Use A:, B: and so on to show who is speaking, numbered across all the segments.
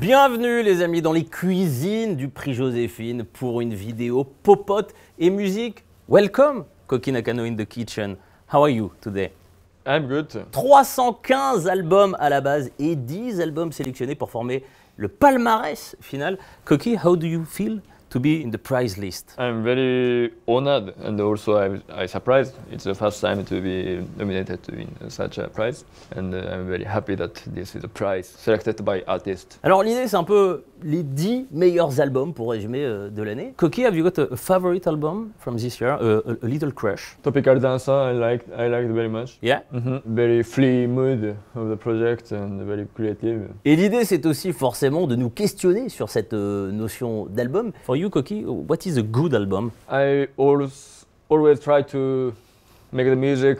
A: Bienvenue les amis dans les cuisines du prix Joséphine pour une vidéo popote et musique. Welcome Coquina Nakano in the kitchen. How are you today? I'm good. 315 albums à la base et 10 albums sélectionnés pour former le palmarès final. Coquille, how do you feel
B: to be in the prize list. I'm very honored and also I'm, I'm surprised. It's the first time to be nominated to win such a prize and uh, I'm very happy that this is a prize selected by artists.
A: Alors l'idée c'est un peu les 10 meilleurs albums, pour résumer, euh, de
B: l'année. Cookie, have you got a, favorite album from this year? a, Little Crush? Topical Dancer, I liked, I liked very much. Yeah? Mm-hmm. Very free mood of the project and very
A: creative. Et l'idée, c'est aussi forcément de nous questionner sur cette euh, notion d'album. For you, Cookie, what is a good album?
B: I always, always try to make the music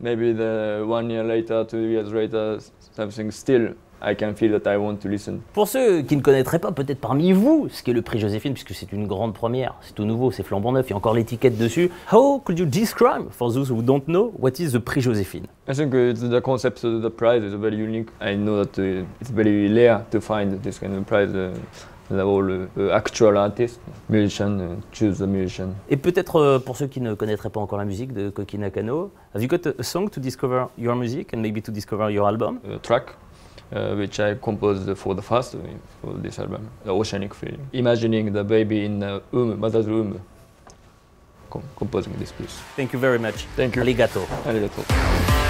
B: maybe the one year later, two years later, something still I can feel that I want to
A: Pour ceux qui ne connaîtraient pas, peut-être parmi vous, ce qu'est le prix Joséphine, puisque c'est une grande première, c'est tout nouveau, c'est flambant neuf, il y a encore l'étiquette dessus. How could you describe, for those who don't know, what is the prix Joséphine?
B: I think que uh, the concept of the prize is very unique. I know that uh, it's very rare to find this kind of prize. Uh, Les uh, actual artist, musician, uh, choose the musician. Et peut-être euh, pour ceux qui ne connaîtraient pas encore la musique de Koki Nakano, have you got a, a song to discover your music and maybe to discover your album? track. uh, which I composed for the first for this album, the oceanic feeling. Imagining the baby in the uh, womb, umm, mother's womb, com composing this piece. Thank you very much. Thank you.
A: Arigato. Arigato.